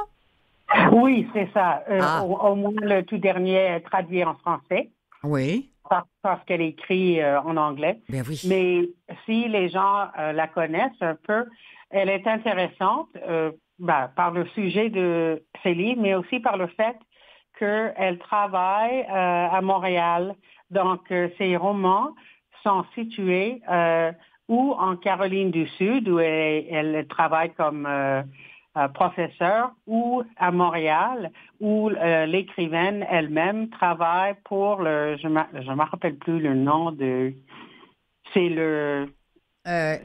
Oui, c'est ça. Euh, ah. au, moins le tout dernier traduit en français. Oui. Parce, qu'elle écrit euh, en anglais. Ben oui. Mais si les gens la connaissent un peu, elle est intéressante ben, par le sujet de ses livres, mais aussi par le fait qu'elle travaille à Montréal donc, euh, ces romans sont situés euh, ou en Caroline du Sud, où elle, travaille comme euh, professeur ou à Montréal où l'écrivaine elle-même travaille pour le je ne me rappelle plus le nom de c'est le euh,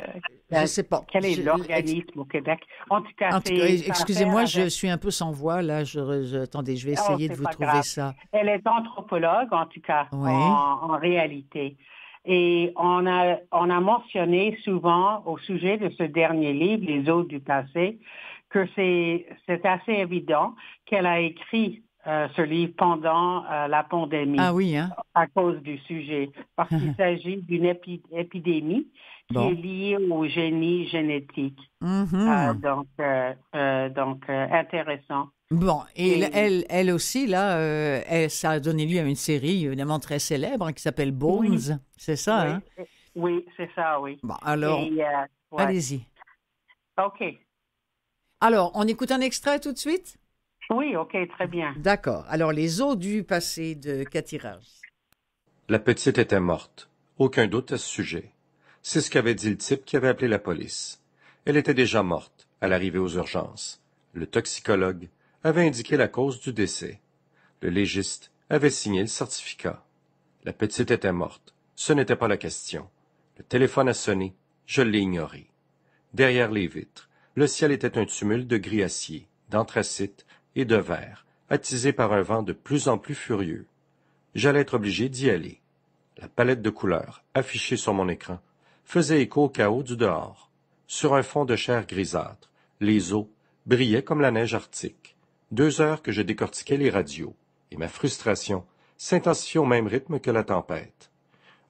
je ne euh, sais pas. Quel est l'organisme au Québec? En tout cas, excusez-moi, je suis un peu sans voix là. Je, attendez, je vais oh, essayer de vous trouver ça. Elle est anthropologue, en tout cas, en, réalité. Et on a, on a mentionné souvent au sujet de ce dernier livre, Les eaux du passé, que c'est, c'est assez évident qu'elle a écrit euh, ce livre pendant la pandémie ah oui, hein? à cause du sujet, parce qu'il s'agit d'une épidémie qui est lié au génie génétique. Mm-hmm. Ah, donc, euh, euh, donc euh, intéressant. Bon, et, elle, elle aussi, là, elle, ça a donné lieu à une série évidemment très célèbre qui s'appelle Bones, c'est ça, oui. hein? Oui, c'est ça, oui. Bon, alors, allez-y. OK. Alors, on écoute un extrait tout de suite? Oui, OK, très bien. D'accord. Alors, les eaux du passé de Catirage. La petite était morte. Aucun doute à ce sujet. C'est ce qu'avait dit le type qui avait appelé la police. Elle était déjà morte, à l'arrivée aux urgences. Le toxicologue avait indiqué la cause du décès. Le légiste avait signé le certificat. La petite était morte. Ce n'était pas la question. Le téléphone a sonné. Je l'ai ignoré. Derrière les vitres, le ciel était un tumulte de gris acier, d'anthracite et de verre, attisé par un vent de plus en plus furieux. J'allais être obligé d'y aller. La palette de couleurs affichée sur mon écran faisait écho au chaos du dehors. Sur un fond de chair grisâtre, les eaux brillaient comme la neige arctique. Deux heures que je décortiquais les radios, et ma frustration s'intensifiait au même rythme que la tempête.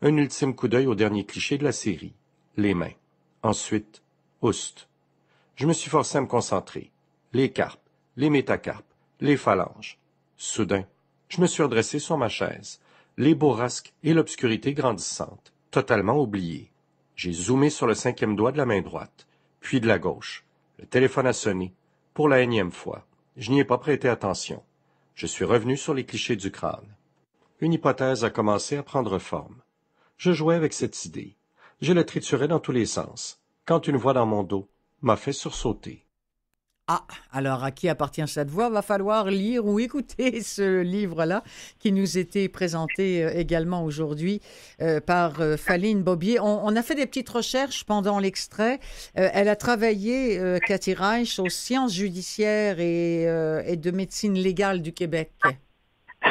Un ultime coup d'œil au dernier cliché de la série, les mains. Ensuite, oust. Je me suis forcé à me concentrer. Les carpes, les métacarpes, les phalanges. Soudain, je me suis redressé sur ma chaise, les bourrasques et l'obscurité grandissante, totalement oubliées. J'ai zoomé sur le cinquième doigt de la main droite, puis de la gauche. Le téléphone a sonné, pour la énième fois. Je n'y ai pas prêté attention. Je suis revenu sur les clichés du crâne. Une hypothèse a commencé à prendre forme. Je jouais avec cette idée. Je la triturais dans tous les sens, quand une voix dans mon dos m'a fait sursauter. Ah, alors à qui appartient cette voix Va falloir lire ou écouter ce livre-là qui nous était présenté euh, également aujourd'hui euh, par euh, Faline Bobier. On, a fait des petites recherches pendant l'extrait. elle a travaillé, Cathy Reich, aux sciences judiciaires et, de médecine légale du Québec.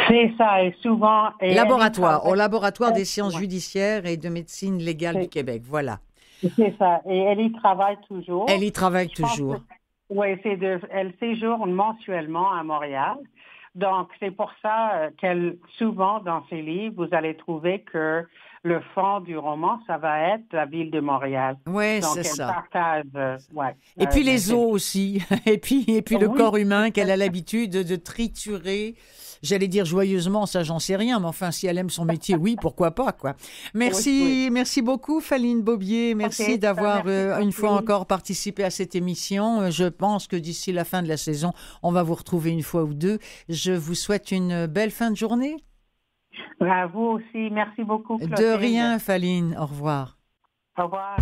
C'est ça, et souvent... laboratoire, au laboratoire des sciences judiciaires et de médecine légale du Québec, voilà. C'est ça, et elle y travaille toujours. Elle y travaille toujours. Oui, c'est elle séjourne mensuellement à Montréal. Donc, c'est pour ça euh, qu'elle, souvent dans ses livres, vous allez trouver que le fond du roman, ça va être la ville de Montréal. Oui, c'est ça. Partage, euh, ouais, et puis euh, les eaux aussi, et puis, et puis le corps humain qu'elle a l'habitude de triturer J'allais dire joyeusement, ça j'en sais rien, mais enfin si elle aime son métier, oui, pourquoi pas quoi. Merci, merci beaucoup Faline Bobier, merci ben, d'avoir euh, une fois encore participé à cette émission. Euh, je pense que d'ici la fin de la saison, on va vous retrouver une fois ou deux. Je vous souhaite une belle fin de journée. À vous aussi, merci beaucoup. De rien, Faline. Au revoir. Au revoir.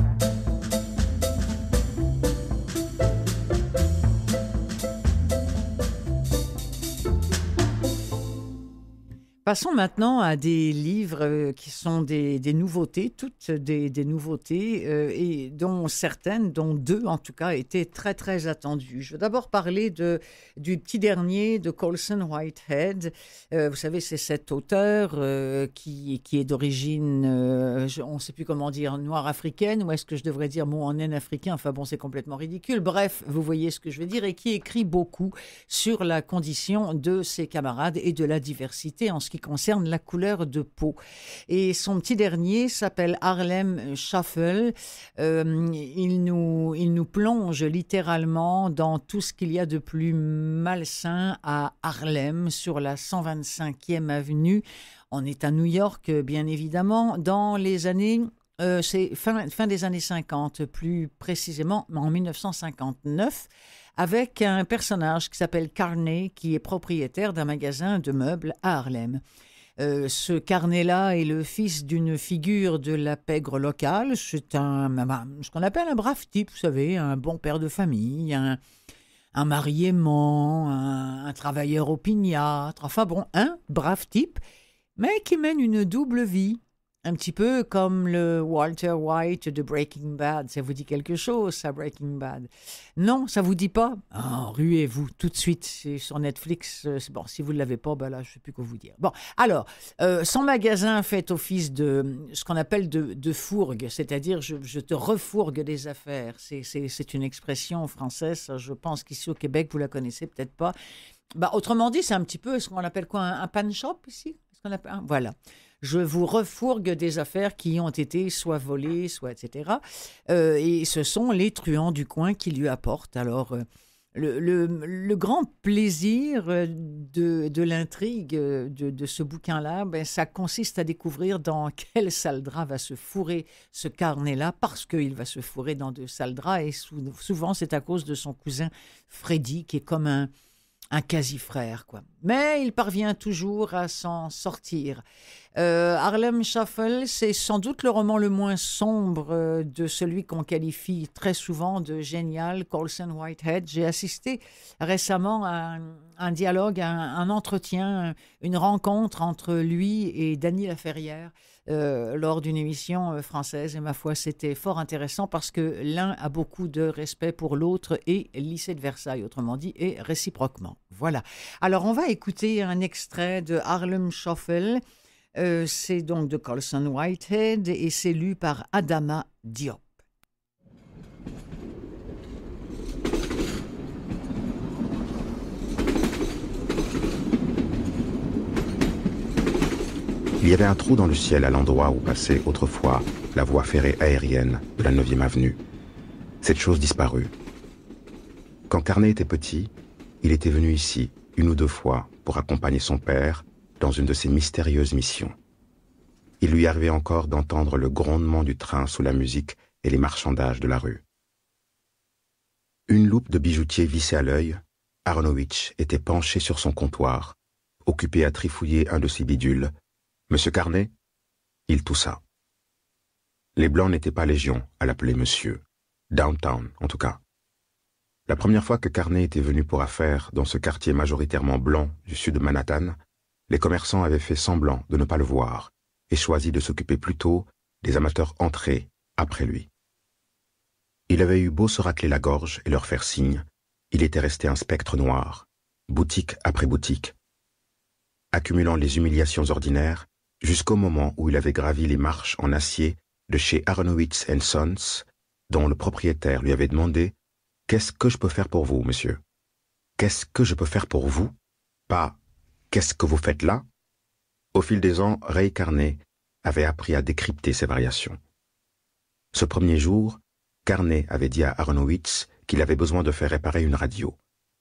Passons maintenant à des livres euh, qui sont des, nouveautés, toutes des, nouveautés, euh, et dont certaines, dont deux en tout cas, étaient très très attendues. Je veux d'abord parler de, du petit dernier de Colson Whitehead. Euh, vous savez, c'est cet auteur qui, qui est d'origine, on ne sait plus comment dire, noire africaine, ou est-ce que je devrais dire mot en africain Enfin bon, c'est complètement ridicule. Bref, vous voyez ce que je veux dire, et qui écrit beaucoup sur la condition de ses camarades et de la diversité en ce qui concerne la couleur de peau. Et son petit dernier s'appelle Harlem Shuffle. Euh, il, nous, il nous plonge littéralement dans tout ce qu'il y a de plus malsain à Harlem sur la 125e avenue. On est à New York, bien évidemment, dans les années euh, c'est fin, fin, des années 50, plus précisément en 1959 avec un personnage qui s'appelle Carnet, qui est propriétaire d'un magasin de meubles à Harlem. Euh, ce Carnet-là est le fils d'une figure de la pègre locale. C'est un, ce qu'on appelle un brave type, vous savez, un bon père de famille, un, un mari un, un travailleur opiniâtre, enfin bon, un brave type, mais qui mène une double vie un petit peu comme le Walter White de Breaking Bad. Ça vous dit quelque chose, ça, Breaking Bad Non, ça vous dit pas oh, Ruez-vous tout de suite, sur Netflix. Euh, bon, si vous ne l'avez pas, ben là, je ne sais plus quoi vous dire. Bon, alors, euh, son magasin fait office de euh, ce qu'on appelle de, fourgue, c'est-à-dire je, te refourgue des affaires. C'est une expression française, je pense qu'ici au Québec, vous la connaissez peut-être pas. Bah, autrement dit, c'est un petit peu ce qu'on appelle quoi un pan shop ici Hein, voilà. Je vous refourgue des affaires qui ont été soit volées, soit etc. Euh, et ce sont les truands du coin qui lui apportent. Alors, euh, le, grand plaisir euh, de, l'intrigue de, ce bouquin-là, ben, ça consiste à découvrir dans quel saldra va se fourrer ce carnet-là, parce qu'il va se fourrer dans deux saldras, et souvent c'est à cause de son cousin Freddy, qui est comme un, un quasi-frère, quoi. Mais il parvient toujours à s'en sortir. Euh, Harlem Shuffle, c'est sans doute le roman le moins sombre euh, de celui qu'on qualifie très souvent de génial, Colson Whitehead. J'ai assisté récemment à un, dialogue, à un, entretien, une rencontre entre lui et Danny Laferrière. Euh, lors d'une émission euh, française. Et ma foi, c'était fort intéressant parce que l'un a beaucoup de respect pour l'autre et lycée de Versailles, autrement dit, et réciproquement. Voilà. Alors, on va écouter un extrait de Harlem Shuffle. Euh, c'est donc de Colson Whitehead et c'est lu par Adama Diop. Il y avait un trou dans le ciel à l'endroit où passait autrefois la voie ferrée aérienne de la 9e avenue. Cette chose disparut. Quand Carnet était petit, il était venu ici une ou deux fois pour accompagner son père dans une de ses mystérieuses missions. Il lui arrivait encore d'entendre le grondement du train sous la musique et les marchandages de la rue. Une loupe de bijoutier vissée à l'œil, Arnowitch était penché sur son comptoir, occupé à trifouiller un de ses bidules Monsieur Carnet Il toussa. Les Blancs n'étaient pas légion à l'appeler monsieur. Downtown, en tout cas. La première fois que Carnet était venu pour affaires dans ce quartier majoritairement blanc du sud de Manhattan, les commerçants avaient fait semblant de ne pas le voir et choisi de s'occuper plutôt des amateurs entrés après lui. Il avait eu beau se racler la gorge et leur faire signe, il était resté un spectre noir, boutique après boutique. Accumulant les humiliations ordinaires, jusqu'au moment où il avait gravi les marches en acier de chez Aronowitz Sons, dont le propriétaire lui avait demandé Qu'est-ce que je peux faire pour vous, monsieur Qu'est-ce que je peux faire pour vous Pas Qu'est-ce que vous faites là Au fil des ans, Ray Carnet avait appris à décrypter ces variations. Ce premier jour, Carnet avait dit à Aronowitz qu'il avait besoin de faire réparer une radio.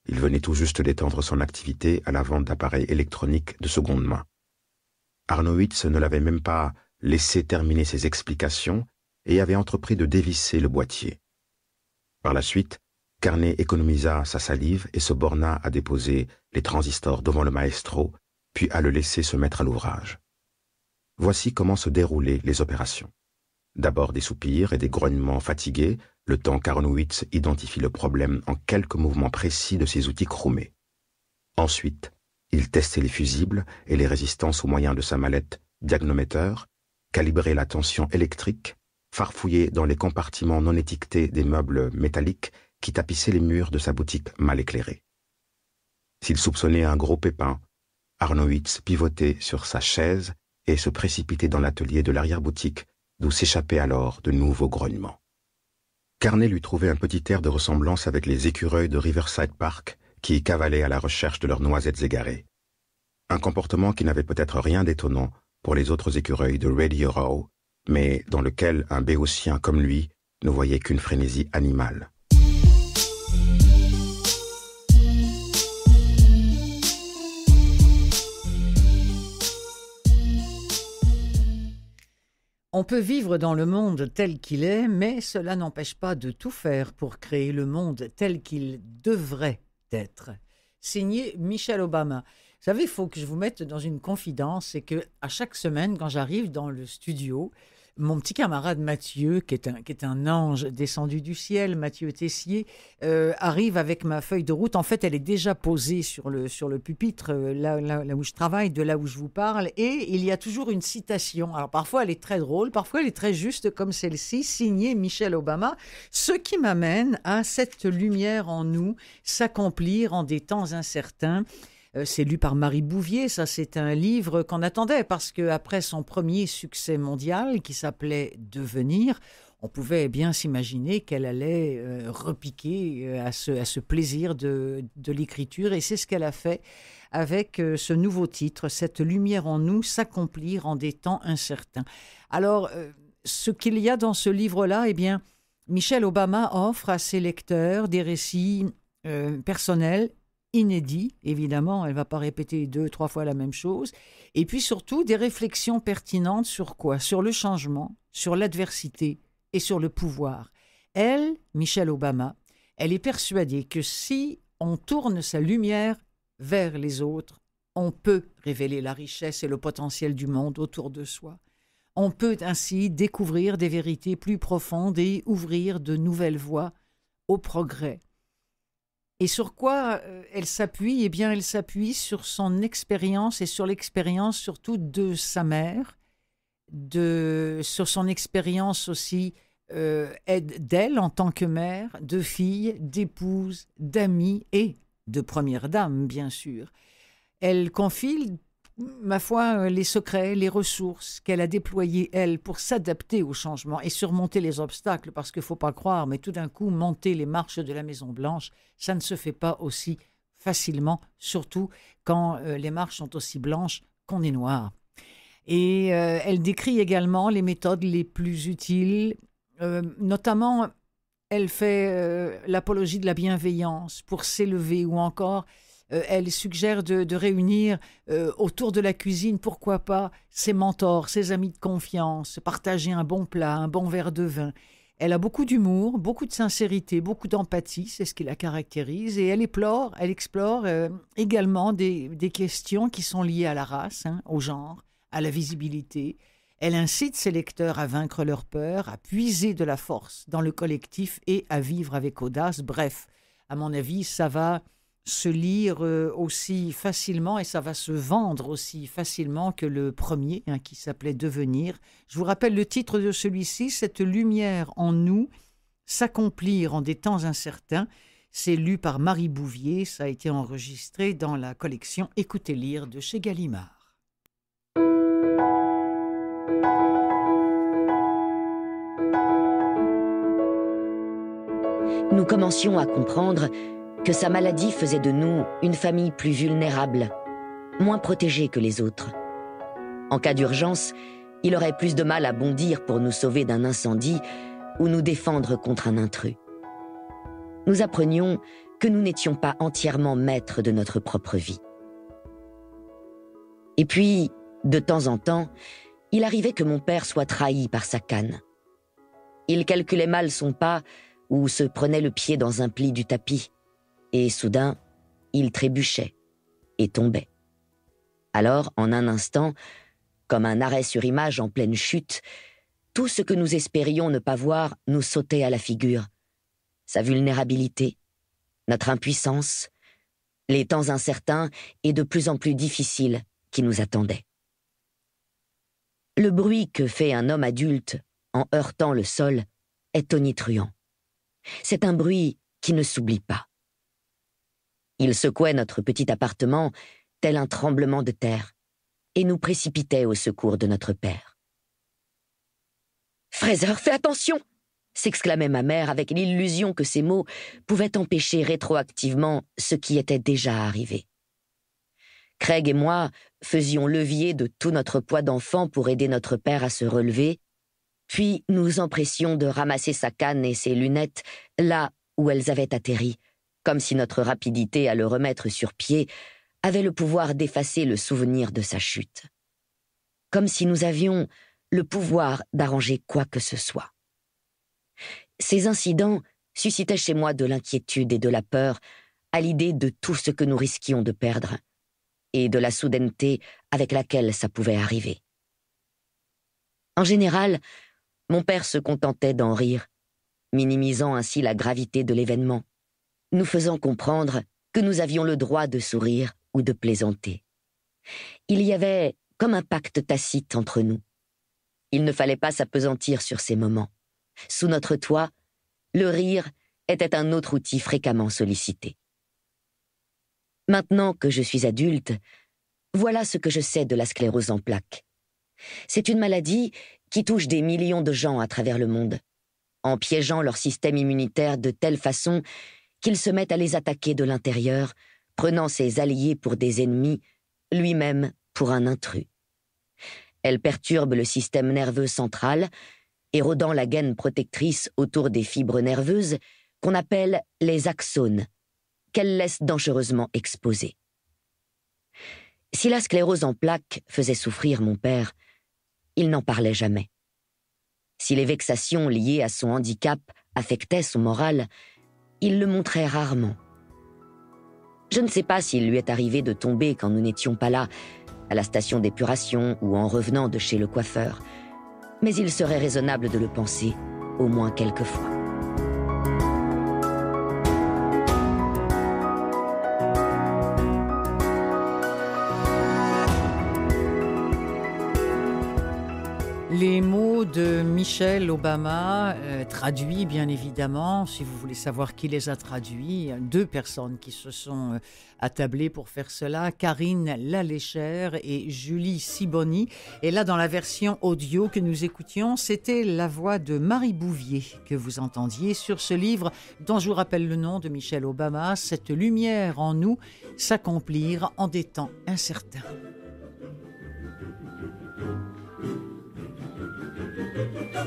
Il venait tout juste d'étendre son activité à la vente d'appareils électroniques de seconde main. Arnowitz ne l'avait même pas laissé terminer ses explications et avait entrepris de dévisser le boîtier. Par la suite, Carnet économisa sa salive et se borna à déposer les transistors devant le maestro, puis à le laisser se mettre à l'ouvrage. Voici comment se déroulaient les opérations. D'abord des soupirs et des grognements fatigués, le temps qu'Arnowitz identifie le problème en quelques mouvements précis de ses outils chromés. Ensuite, il testait les fusibles et les résistances au moyen de sa mallette Diagnométeur », calibrait la tension électrique, farfouillait dans les compartiments non étiquetés des meubles métalliques qui tapissaient les murs de sa boutique mal éclairée. S'il soupçonnait un gros pépin, Arnowitz pivotait sur sa chaise et se précipitait dans l'atelier de l'arrière-boutique, d'où s'échappaient alors de nouveaux grognements. Carnet lui trouvait un petit air de ressemblance avec les écureuils de Riverside Park qui cavalaient à la recherche de leurs noisettes égarées. Un comportement qui n'avait peut-être rien d'étonnant pour les autres écureuils de Radio Row, mais dans lequel un béotien comme lui ne voyait qu'une frénésie animale. On peut vivre dans le monde tel qu'il est, mais cela n'empêche pas de tout faire pour créer le monde tel qu'il devrait être, Signé Michel Obama. Vous savez, il faut que je vous mette dans une confidence, c'est que à chaque semaine, quand j'arrive dans le studio, mon petit camarade Mathieu, qui est un, ange descendu du ciel, Mathieu Tessier, euh, arrive avec ma feuille de route. En fait, elle est déjà posée sur le, sur le pupitre, euh, là, où je travaille, de là où je vous parle. Et il y a toujours une citation. Alors parfois, elle est très drôle, parfois, elle est très juste, comme celle-ci, signée Michel Obama. Ce qui m'amène à cette lumière en nous s'accomplir en des temps incertains. Euh, c'est lu par Marie Bouvier. Ça, c'est un livre qu'on attendait parce que après son premier succès mondial qui s'appelait Devenir, on pouvait bien s'imaginer qu'elle allait euh, repiquer euh, à, ce, plaisir de, l'écriture. Et c'est ce qu'elle a fait avec ce nouveau titre, Cette lumière en nous, s'accomplir en des temps incertains. Alors, ce qu'il y a dans ce livre-là, eh bien, Michelle Obama offre à ses lecteurs des récits personnels inédit, évidemment, elle ne va pas répéter deux, trois fois la même chose, et puis surtout des réflexions pertinentes sur quoi Sur le changement, sur l'adversité et sur le pouvoir. Elle, Michelle Obama, elle est persuadée que si on tourne sa lumière vers les autres, on peut révéler la richesse et le potentiel du monde autour de soi. On peut ainsi découvrir des vérités plus profondes et ouvrir de nouvelles voies au progrès. Et sur quoi euh, elle s'appuie Eh bien, elle s'appuie sur son expérience et sur l'expérience surtout de sa mère, de, sur son expérience aussi euh, d'elle en tant que mère, de fille, d'épouse, d'amie et de première dame, bien sûr. Elle confie ma foi, euh, les secrets, les ressources qu'elle a déployées, elle, pour s'adapter au changement et surmonter les obstacles, parce qu'il ne faut pas croire, mais tout d'un coup, monter les marches de la Maison-Blanche, ça ne se fait pas aussi facilement, surtout quand euh, les marches sont aussi blanches qu'on est noir. Et euh, elle décrit également les méthodes les plus utiles, notamment elle fait l'apologie de la bienveillance pour s'élever ou encore euh, elle suggère de, réunir euh, autour de la cuisine, pourquoi pas, ses mentors, ses amis de confiance, partager un bon plat, un bon verre de vin. Elle a beaucoup d'humour, beaucoup de sincérité, beaucoup d'empathie, c'est ce qui la caractérise, et elle explore, elle explore euh, également des, questions qui sont liées à la race, hein, au genre, à la visibilité. Elle incite ses lecteurs à vaincre leur peur, à puiser de la force dans le collectif et à vivre avec audace. Bref, à mon avis, ça va se lire euh, aussi facilement et ça va se vendre aussi facilement que le premier hein, qui s'appelait Devenir. Je vous rappelle le titre de celui-ci, Cette lumière en nous, s'accomplir en des temps incertains. C'est lu par Marie Bouvier, ça a été enregistré dans la collection Écoutez lire de chez Gallimard. Nous commencions à comprendre que sa maladie faisait de nous une famille plus vulnérable, moins protégée que les autres. En cas d'urgence, il aurait plus de mal à bondir pour nous sauver d'un incendie ou nous défendre contre un intrus. Nous apprenions que nous n'étions pas entièrement maîtres de notre propre vie. Et puis, de temps en temps, il arrivait que mon père soit trahi par sa canne. Il calculait mal son pas ou se prenait le pied dans un pli du tapis et soudain, il trébuchait et tombait. Alors, en un instant, comme un arrêt sur image en pleine chute, tout ce que nous espérions ne pas voir nous sautait à la figure. Sa vulnérabilité, notre impuissance, les temps incertains et de plus en plus difficiles qui nous attendaient. Le bruit que fait un homme adulte en heurtant le sol est tonitruant. C'est un bruit qui ne s'oublie pas. Il secouait notre petit appartement tel un tremblement de terre et nous précipitait au secours de notre père. Fraser, fais attention s'exclamait ma mère avec l'illusion que ces mots pouvaient empêcher rétroactivement ce qui était déjà arrivé. Craig et moi faisions levier de tout notre poids d'enfant pour aider notre père à se relever, puis nous empressions de ramasser sa canne et ses lunettes là où elles avaient atterri, comme si notre rapidité à le remettre sur pied avait le pouvoir d'effacer le souvenir de sa chute, comme si nous avions le pouvoir d'arranger quoi que ce soit. Ces incidents suscitaient chez moi de l'inquiétude et de la peur à l'idée de tout ce que nous risquions de perdre, et de la soudaineté avec laquelle ça pouvait arriver. En général, mon père se contentait d'en rire, minimisant ainsi la gravité de l'événement nous faisant comprendre que nous avions le droit de sourire ou de plaisanter. Il y avait comme un pacte tacite entre nous. Il ne fallait pas s'apesantir sur ces moments. Sous notre toit, le rire était un autre outil fréquemment sollicité. Maintenant que je suis adulte, voilà ce que je sais de la sclérose en plaques. C'est une maladie qui touche des millions de gens à travers le monde, en piégeant leur système immunitaire de telle façon qu'il se met à les attaquer de l'intérieur, prenant ses alliés pour des ennemis, lui-même pour un intrus. Elle perturbe le système nerveux central, érodant la gaine protectrice autour des fibres nerveuses qu'on appelle les axones, qu'elle laisse dangereusement exposées. Si la sclérose en plaques faisait souffrir mon père, il n'en parlait jamais. Si les vexations liées à son handicap affectaient son moral, il le montrait rarement. Je ne sais pas s'il lui est arrivé de tomber quand nous n'étions pas là, à la station d'épuration ou en revenant de chez le coiffeur, mais il serait raisonnable de le penser, au moins quelques fois. » de Michelle Obama, euh, traduit bien évidemment, si vous voulez savoir qui les a traduits, deux personnes qui se sont euh, attablées pour faire cela, Karine Laléchère et Julie Siboni. Et là, dans la version audio que nous écoutions, c'était la voix de Marie Bouvier que vous entendiez sur ce livre dont je vous rappelle le nom de Michel Obama, Cette lumière en nous, s'accomplir en des temps incertains.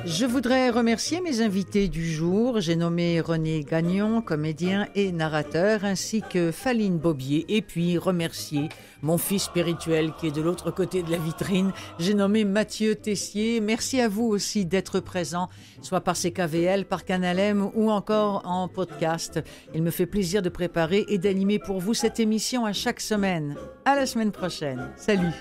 Je voudrais remercier mes invités du jour. J'ai nommé René Gagnon, comédien et narrateur, ainsi que Faline Bobier. Et puis remercier mon fils spirituel qui est de l'autre côté de la vitrine. J'ai nommé Mathieu Tessier. Merci à vous aussi d'être présent, soit par CKVL, par M ou encore en podcast. Il me fait plaisir de préparer et d'animer pour vous cette émission à chaque semaine. À la semaine prochaine. Salut.